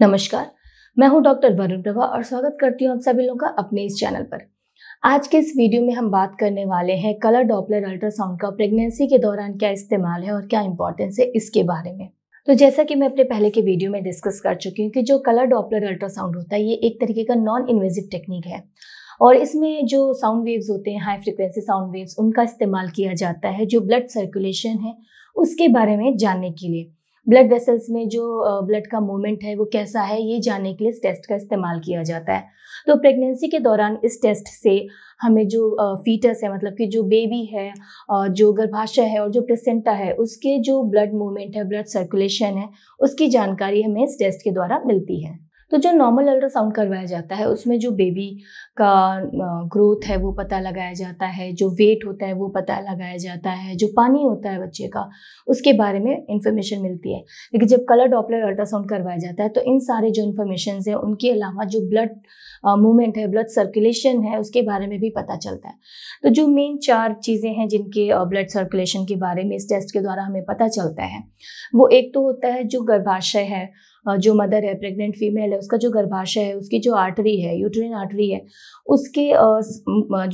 नमस्कार मैं हूं डॉक्टर वरुण प्रभा और स्वागत करती हूं आप सभी लोगों का अपने इस चैनल पर आज के इस वीडियो में हम बात करने वाले हैं कलर डॉपलर अल्ट्रासाउंड का प्रेगनेंसी के दौरान क्या इस्तेमाल है और क्या इंपॉर्टेंस है इसके बारे में तो जैसा कि मैं अपने पहले के वीडियो में डिस्कस कर चुकी हूँ कि जो कलर डॉपलर अल्ट्रासाउंड होता है ये एक तरीके का नॉन इन्वेजिव टेक्निक है और इसमें जो साउंड वेव्स होते हैं हाई फ्रिक्वेंसी साउंड वेव्स उनका इस्तेमाल किया जाता है जो ब्लड सर्कुलेशन है उसके बारे में जानने के लिए ब्लड वेसल्स में जो ब्लड का मूवमेंट है वो कैसा है ये जानने के लिए इस टेस्ट का इस्तेमाल किया जाता है तो प्रेगनेंसी के दौरान इस टेस्ट से हमें जो फीटस है मतलब कि जो बेबी है जो गर्भाशय है और जो प्रेसेंटा है उसके जो ब्लड मूवमेंट है ब्लड सर्कुलेशन है उसकी जानकारी हमें इस टेस्ट के द्वारा मिलती है तो जो नॉर्मल अल्ट्रासाउंड करवाया जाता है उसमें जो बेबी का ग्रोथ है वो पता लगाया जाता है जो वेट होता है वो पता लगाया जाता है जो पानी होता है बच्चे का उसके बारे में इन्फॉर्मेशन मिलती है लेकिन जब कलर डॉपलर अल्ट्रासाउंड करवाया जाता है तो इन सारे जो इन्फॉर्मेशन है उनके अलावा जो ब्लड मूवमेंट है ब्लड सर्कुलेशन है उसके बारे में भी पता चलता है तो जो मेन चार चीज़ें हैं जिनके ब्लड सर्कुलेशन के बारे में इस टेस्ट के द्वारा हमें पता चलता है वो एक तो होता है जो गर्भाशय है जो मदर है प्रेग्नेंट फीमेल है उसका जो गर्भाशय है उसकी जो आर्टरी है यूट्रिन आर्टरी है उसके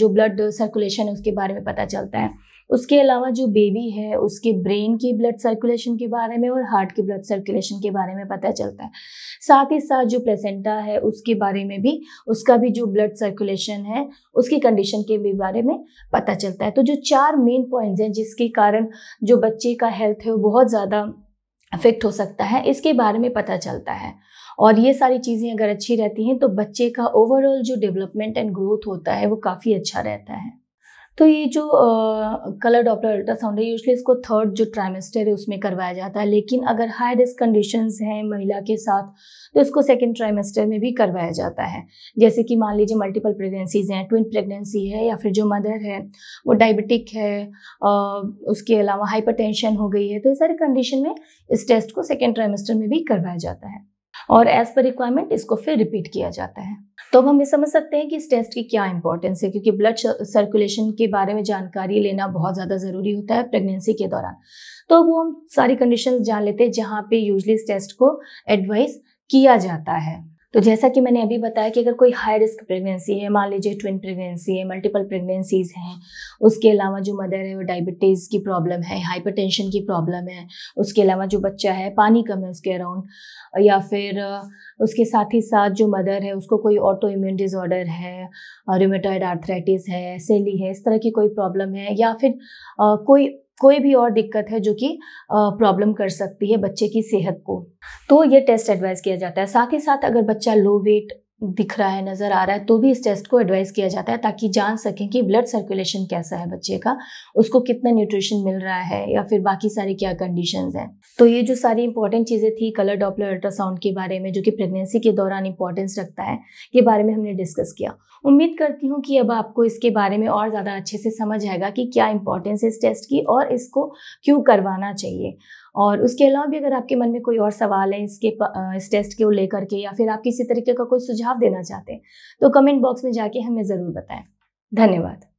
जो ब्लड सर्कुलेशन है उसके बारे में पता चलता है उसके अलावा जो बेबी है उसके ब्रेन की ब्लड सर्कुलेशन के बारे में और हार्ट की ब्लड सर्कुलेशन के बारे में पता चलता है साथ ही साथ जो प्लेसेंटा है उसके बारे में भी उसका भी जो ब्लड सर्कुलेशन है उसकी कंडीशन के भी बारे में पता चलता है तो जो चार मेन पॉइंट्स हैं जिसके कारण जो बच्चे का हेल्थ है वो बहुत ज़्यादा अफेक्ट हो सकता है इसके बारे में पता चलता है और ये सारी चीज़ें अगर अच्छी रहती हैं तो बच्चे का ओवरऑल जो डेवलपमेंट एंड ग्रोथ होता है वो काफ़ी अच्छा रहता है तो ये जो कलर डॉपलर अल्ट्रासाउंड है यूजली इसको थर्ड जो ट्राइमेस्टर है उसमें करवाया जाता है लेकिन अगर हाई रिस्क कंडीशन हैं महिला के साथ तो इसको सेकेंड ट्राइमेस्टर में भी करवाया जाता है जैसे कि मान लीजिए मल्टीपल प्रेगनेंसीज हैं ट्विन प्रेगनेंसी है या फिर जो मदर है वो डायबिटिक है उसके अलावा हाइपर हो गई है तो ये सारी कंडीशन में इस टेस्ट को सेकेंड ट्राइमेस्टर में भी करवाया जाता है और एज़ पर रिक्वायरमेंट इसको फिर रिपीट किया जाता है तो अब हम ये समझ सकते हैं कि इस टेस्ट की क्या इंपॉर्टेंस है क्योंकि ब्लड सर्कुलेशन के बारे में जानकारी लेना बहुत ज़्यादा ज़रूरी होता है प्रेगनेंसी के दौरान तो वो हम सारी कंडीशंस जान लेते हैं जहाँ पे यूजली इस टेस्ट को एडवाइस किया जाता है तो जैसा कि मैंने अभी बताया कि अगर कोई हाई रिस्क प्रेगनेंसी है मान लीजिए ट्विन प्रेगनेंसी है मल्टीपल प्रेगनेंसीज हैं उसके अलावा जो मदर है वो डायबिटीज़ की प्रॉब्लम है हाइपरटेंशन की प्रॉब्लम है उसके अलावा जो बच्चा है पानी कम है उसके अराउंड या फिर उसके साथ ही साथ जो मदर है उसको कोई ऑटो इम्यून डिसऑर्डर है रोमेटॉयड आर्थराइटिस है सेली है इस तरह की कोई प्रॉब्लम है या फिर कोई कोई भी और दिक्कत है जो कि प्रॉब्लम कर सकती है बच्चे की सेहत को तो ये टेस्ट एडवाइस किया जाता है साथ ही साथ अगर बच्चा लो वेट दिख रहा है नज़र आ रहा है तो भी इस टेस्ट को एडवाइस किया जाता है ताकि जान सकें कि ब्लड सर्कुलेशन कैसा है बच्चे का उसको कितना न्यूट्रिशन मिल रहा है या फिर बाकी सारे क्या कंडीशन हैं तो ये जो सारी इंपॉर्टेंट चीज़ें थी कलर डॉपलर अल्ट्रासाउंड के बारे में जो कि प्रेगनेंसी के दौरान इंपॉर्टेंस रखता है ये बारे में हमने डिस्कस किया उम्मीद करती हूँ कि अब आपको इसके बारे में और ज़्यादा अच्छे से समझ आएगा कि क्या इंपॉर्टेंस है इस टेस्ट की और इसको क्यों करवाना चाहिए और उसके अलावा भी अगर आपके मन में कोई और सवाल है इसके इस टेस्ट को लेकर के या फिर आप किसी तरीके का कोई सुझाव देना चाहते हैं तो कमेंट बॉक्स में जाके हमें ज़रूर बताएं धन्यवाद